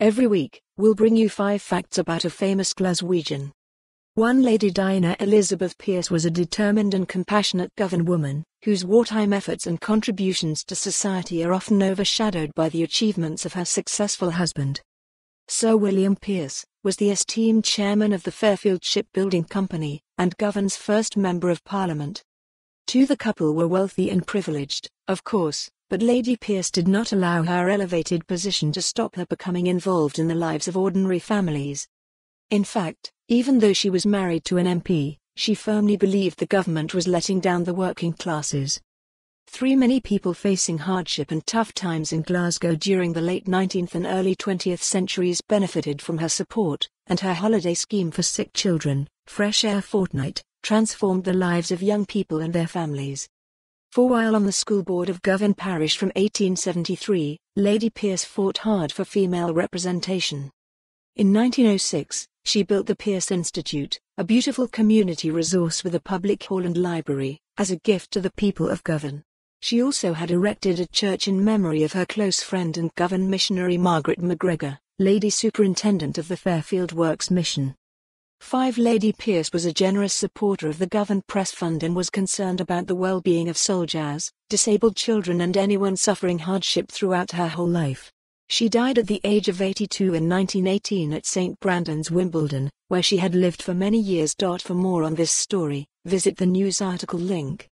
Every week, we'll bring you five facts about a famous Glaswegian. One lady Dinah Elizabeth Pierce was a determined and compassionate woman, whose wartime efforts and contributions to society are often overshadowed by the achievements of her successful husband. Sir William Pierce, was the esteemed chairman of the Fairfield Shipbuilding Company, and Govan's first Member of Parliament. Two the couple were wealthy and privileged, of course, but Lady Pierce did not allow her elevated position to stop her becoming involved in the lives of ordinary families. In fact, even though she was married to an MP, she firmly believed the government was letting down the working classes Three many people facing hardship and tough times in Glasgow during the late 19th and early 20th centuries benefited from her support, and her holiday scheme for sick children, Fresh Air Fortnight, transformed the lives of young people and their families. For while on the school board of Govan Parish from 1873, Lady Pierce fought hard for female representation. In 1906, she built the Pierce Institute, a beautiful community resource with a public hall and library, as a gift to the people of Govan. She also had erected a church in memory of her close friend and governed missionary Margaret McGregor, Lady Superintendent of the Fairfield Works Mission. 5. Lady Pierce was a generous supporter of the Governed Press Fund and was concerned about the well-being of soldiers, disabled children and anyone suffering hardship throughout her whole life. She died at the age of 82 in 1918 at St Brandon's Wimbledon, where she had lived for many years. For more on this story, visit the news article link.